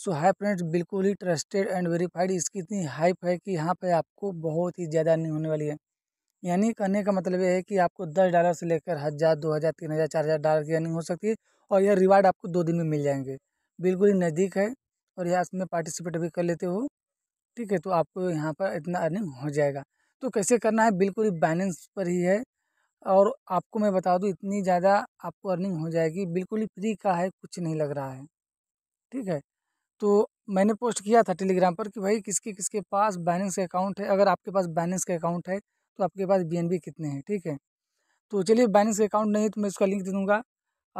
सो hi friends बिल्कुल ही trusted and verified इसकी इतनी हाइप है कि यहाँ पे आपको बहुत ही ज़्यादा नहीं होने वाली है यानी कहने का मतलब यह है कि आपको दस डॉलर से लेकर हज़ार दो हज़ार तीन हज़ार चार हज़ार डॉलर की अर्निंग हो सकती है और यह रिवार्ड आपको दो दिन में मिल जाएंगे बिल्कुल ही नज़दीक है और यहाँ इसमें पार्टिसिपेट भी कर लेते हो ठीक है तो आपको यहाँ पर इतना अर्निंग हो जाएगा तो कैसे करना है बिल्कुल ही बैलेंस पर ही है और आपको मैं बता दूँ इतनी ज़्यादा आपको अर्निंग हो जाएगी बिल्कुल ही फ्री का है कुछ नहीं लग रहा है ठीक है तो मैंने पोस्ट किया था टेलीग्राम पर कि भाई किसके किसके पास बैलेंस का अकाउंट है अगर आपके पास बैलेंस का अकाउंट है तो आपके पास बी कितने हैं ठीक है तो चलिए बैलेंस का अकाउंट नहीं है तो मैं उसका लिंक दे दूँगा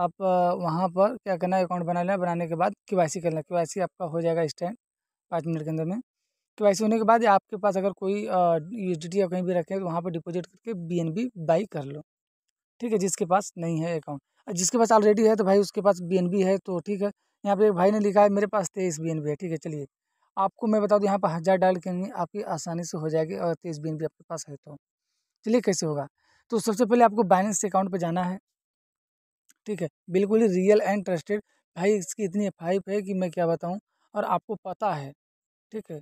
आप वहाँ पर क्या करना है अकाउंट बना लेना बनाने के बाद के वाई सी करना के वाई सी आपका हो जाएगा इस टाइम पाँच मिनट के अंदर में के वाई सी होने के बाद आपके पास अगर कोई यू टी या कहीं भी रखें तो वहाँ पर डिपॉजिट करके बी एन बी बाई कर लो ठीक है जिसके पास नहीं है अकाउंट जिसके पास ऑलरेडी है तो भाई उसके पास बी एन बी है तो ठीक है यहाँ पे एक भाई ने लिखा है मेरे पास तेईस बी एन बी है ठीक है चलिए आपको मैं बता दूँ यहाँ पर हज़ार डाल के आपकी आसानी से हो जाएगी और तेईस बी एन बी आपके पास है तो चलिए कैसे होगा तो सबसे पहले आपको बैलेंस अकाउंट पर जाना है ठीक है बिल्कुल ही रियल एंड ट्रस्टेड भाई इसकी इतनी एफ है कि मैं क्या बताऊँ और आपको पता है ठीक है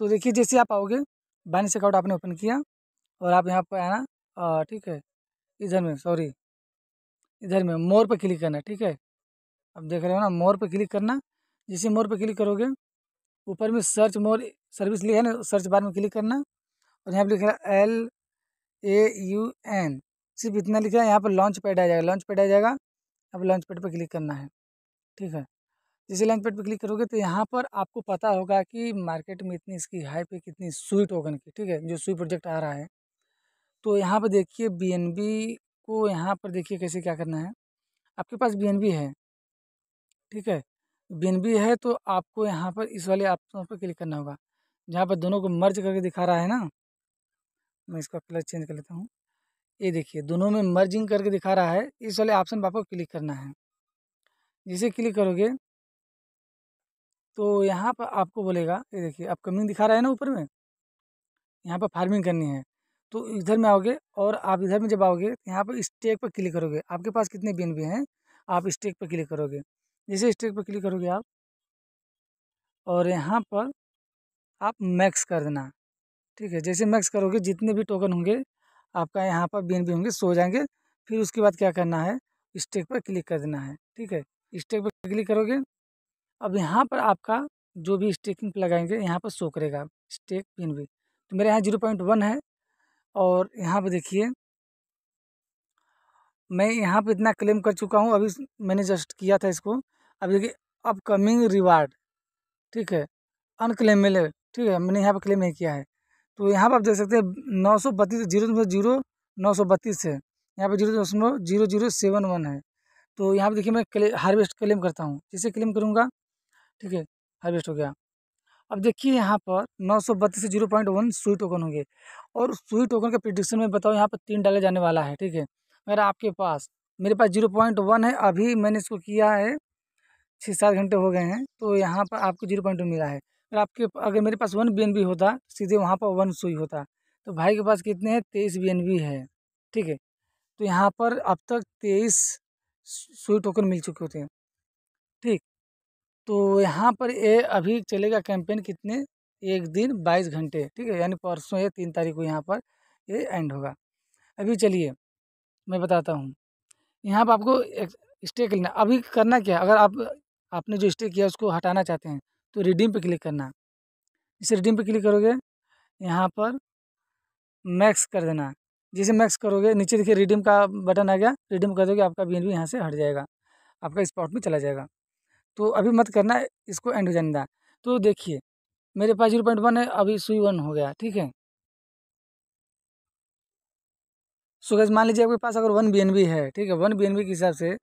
तो देखिए जैसे आप आओगे बैलेंस अकाउंट आपने ओपन किया और आप यहाँ पर आना ठीक है इधर में सॉरी इधर में मोर पर क्लिक करना ठीक है अब देख रहे हो ना मोर पे क्लिक करना जैसे मोर पे क्लिक करोगे ऊपर में सर्च मोर सर्विस लिखा है ना सर्च बार में क्लिक करना और यहाँ पर लिख रहा है एल ए यू एन सिर्फ इतना लिखा है यहाँ पर लॉन्च पैड आ जाएगा लॉन्च पैड आ जाएगा अब लॉन्च पैड पर क्लिक करना है ठीक है जैसे लॉन्च पैड पर क्लिक करोगे तो यहाँ पर आपको पता होगा कि मार्केट में इतनी इसकी हाइप पे कितनी सुई टोकन की ठीक है जो सुई प्रोजेक्ट आ रहा है तो यहाँ पर देखिए बी को यहाँ पर देखिए कैसे क्या करना है आपके पास बी है ठीक है बिन बी है तो आपको यहाँ पर इस वाले ऑप्शन पर क्लिक करना होगा जहाँ पर दोनों को मर्ज करके दिखा रहा है ना मैं इसका कलर चेंज कर लेता हूँ ये देखिए दोनों में मर्जिंग करके दिखा रहा है इस वाले ऑप्शन पर आपको क्लिक करना है जिसे क्लिक करोगे तो यहाँ पर आपको बोलेगा ये देखिए आप कमिंग दिखा रहा है ना ऊपर में यहाँ पर फार्मिंग करनी है तो इधर में आओगे और आप इधर में जब आओगे तो यहाँ पर स्टेक पर क्लिक करोगे आपके पास कितने बिन भी हैं आप स्टेक पर क्लिक करोगे जैसे स्ट्रिक पर क्लिक करोगे आप और यहाँ पर आप मैक्स कर देना ठीक है जैसे मैक्स करोगे जितने भी टोकन होंगे आपका यहाँ पर बी होंगे सो जाएंगे फिर उसके बाद क्या करना है स्टेक पर क्लिक कर देना है ठीक है स्टेक पर क्लिक करोगे अब यहाँ पर आपका जो भी स्टेकिंग लगाएंगे यहाँ पर शो करेगा स्टेक पिन भी तो मेरे यहाँ जीरो पॉइंट वन है और यहाँ पर देखिए मैं यहाँ पर इतना क्लेम कर चुका हूँ अभी मैंने जस्ट किया था इसको अब देखिए अपकमिंग रिवार्ड ठीक है अनक्लेमेबल ठीक है मैंने यहाँ पर क्लेम नहीं किया है तो यहाँ पर आप देख सकते हैं नौ सौ बत्तीस जीरो दशमलव जीरो नौ सौ बत्तीस है यहाँ पर जीरो दशमलव जीरो जीरो सेवन वन है तो यहाँ पर देखिए मैं क्ले हार्वेस्ट क्लेम करता हूँ जिसे क्लेम करूँगा ठीक है हार्वेस्ट हो गया अब देखिए यहाँ पर नौ सौ बत्तीस से जीरो पॉइंट वन सुई टोकन होंगे और सुई टोकन का प्रिडिक्शन में बताऊँ यहाँ पर तीन डाले जाने वाला है ठीक है अगर आपके पास मेरे पास जीरो पॉइंट वन है अभी मैंने इसको किया है छः सात घंटे हो गए हैं तो यहाँ पर आपको जीरो पॉइंट टू मिला है अगर आपके अगर मेरे पास वन बी एन बी होता सीधे वहाँ पर वन सुई होता तो भाई के पास कितने हैं तेईस बी एन बी है ठीक है तो यहाँ पर अब तक तेईस सुई टोकन मिल चुके होते हैं ठीक तो यहाँ पर ये अभी चलेगा कैंपेन कितने एक दिन बाईस घंटे ठीक है यानी परसों या तीन तारीख को यहाँ पर ये एंड होगा अभी चलिए मैं बताता हूँ यहाँ पर आपको स्टे करना अभी करना क्या अगर आप आपने जो स्टे किया उसको हटाना चाहते हैं तो रिडीम पे क्लिक करना जैसे रिडीम पे क्लिक करोगे यहाँ पर मैक्स कर देना जैसे मैक्स करोगे नीचे देखिए रिडीम का बटन आ गया रिडीम कर दोगे आपका बी एन यहाँ से हट जाएगा आपका स्पॉट में चला जाएगा तो अभी मत करना इसको एंड हो जाने तो देखिए मेरे पास जीरो पॉइंट वन है अभी सुई वन हो गया ठीक है सो गैस मान लीजिए आपके पास अगर वन बी है ठीक है वन बी के हिसाब से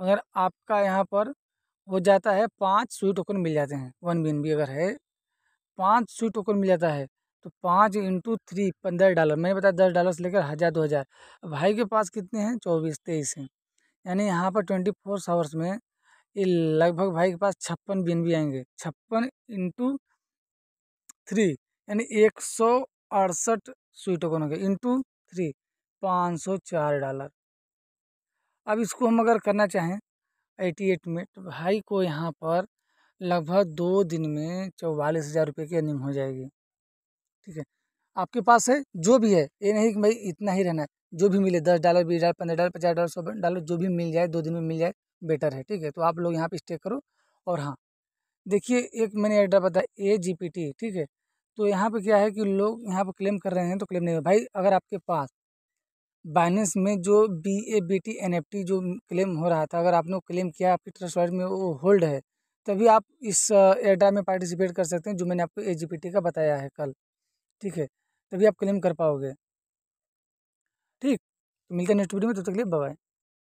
अगर आपका यहाँ पर हो जाता है पाँच स्वी टोकन मिल जाते हैं वन बी अगर है पाँच स्वी टोकन मिल जाता है तो पाँच इंटू थ्री पंद्रह डॉलर मैंने बताया दस डॉलर से लेकर हज़ार दो हज़ार भाई के पास कितने हैं चौबीस तेईस हैं यानी यहाँ पर ट्वेंटी फोर आवर्स में ये लगभग भाई के पास छप्पन बी आएंगे छप्पन इंटू थ्री यानी एक सौ अड़सठ स्वी टोकन हो गए इंटू थ्री पाँच सौ चार डॉलर अब इसको हम अगर करना चाहें एटी एट में तो भाई को यहाँ पर लगभग दो दिन में चौवालीस हज़ार रुपये की अर्निंग हो जाएगी ठीक है आपके पास है जो भी है ये नहीं कि भाई इतना ही रहना है जो भी मिले दस डॉलर बीस डॉलर पंद्रह डॉलर पचास डॉलर सौ डॉलर जो भी मिल जाए दो दिन में मिल जाए बेटर है ठीक है तो आप लोग यहाँ पर स्टे करो और हाँ देखिए एक मैंने एड्रा बताया ए जी पी टी ठीक है तो यहाँ पे क्या है कि लोग यहाँ पे क्लेम कर रहे हैं तो क्लेम नहीं भाई अगर आपके पास बाइनेंस में जो B A B T N F T जो क्लेम हो रहा था अगर आपने क्लेम किया आपकी ट्रस्ट वॉलेट में वो होल्ड है तभी आप इस एडा में पार्टिसिपेट कर सकते हैं जो मैंने आपको ए जी पी टी का बताया है कल ठीक है तभी आप क्लेम कर पाओगे ठीक तो मिलते हैं नेक्स्ट वीडियो में तब तो तक लिए बाय